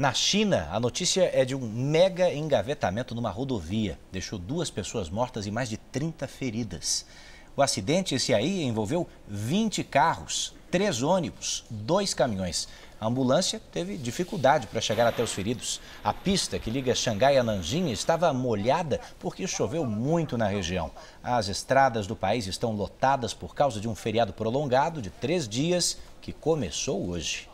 Na China, a notícia é de um mega engavetamento numa rodovia. Deixou duas pessoas mortas e mais de 30 feridas. O acidente, esse aí, envolveu 20 carros, três ônibus, dois caminhões. A ambulância teve dificuldade para chegar até os feridos. A pista que liga Xangai a Nanjing estava molhada porque choveu muito na região. As estradas do país estão lotadas por causa de um feriado prolongado de três dias que começou hoje.